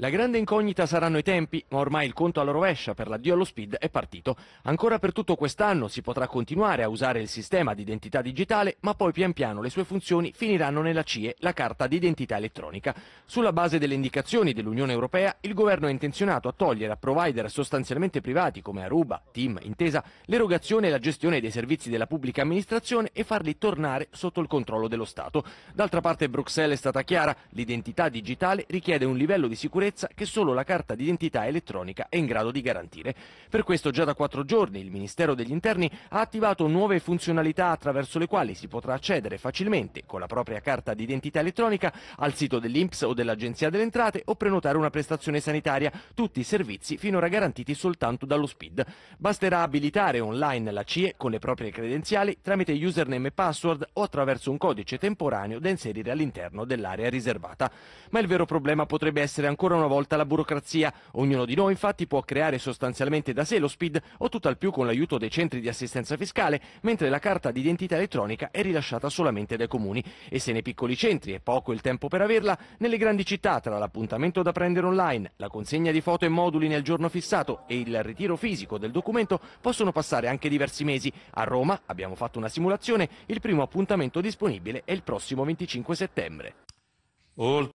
La grande incognita saranno i tempi, ma ormai il conto alla rovescia per l'addio allo Speed è partito. Ancora per tutto quest'anno si potrà continuare a usare il sistema di identità digitale, ma poi pian piano le sue funzioni finiranno nella CIE, la carta di identità elettronica. Sulla base delle indicazioni dell'Unione Europea, il governo è intenzionato a togliere a provider sostanzialmente privati come Aruba, Team, Intesa, l'erogazione e la gestione dei servizi della pubblica amministrazione e farli tornare sotto il controllo dello Stato. D'altra parte Bruxelles è stata chiara, l'identità digitale richiede un livello di sicurezza sicurezza che solo la carta d'identità elettronica è in grado di garantire. Per questo già da quattro giorni il Ministero degli Interni ha attivato nuove funzionalità attraverso le quali si potrà accedere facilmente con la propria carta d'identità elettronica al sito dell'INPS o dell'Agenzia delle Entrate o prenotare una prestazione sanitaria, tutti i servizi finora garantiti soltanto dallo SPID. Basterà abilitare online la CIE con le proprie credenziali tramite username e password o attraverso un codice temporaneo da inserire all'interno dell'area riservata. Ma il vero problema potrebbe essere ancora una volta la burocrazia. Ognuno di noi infatti può creare sostanzialmente da sé lo SPID o tutt'al più con l'aiuto dei centri di assistenza fiscale, mentre la carta d'identità elettronica è rilasciata solamente dai comuni. E se nei piccoli centri è poco il tempo per averla, nelle grandi città tra l'appuntamento da prendere online, la consegna di foto e moduli nel giorno fissato e il ritiro fisico del documento possono passare anche diversi mesi. A Roma abbiamo fatto una simulazione, il primo appuntamento disponibile è il prossimo 25 settembre. Oltre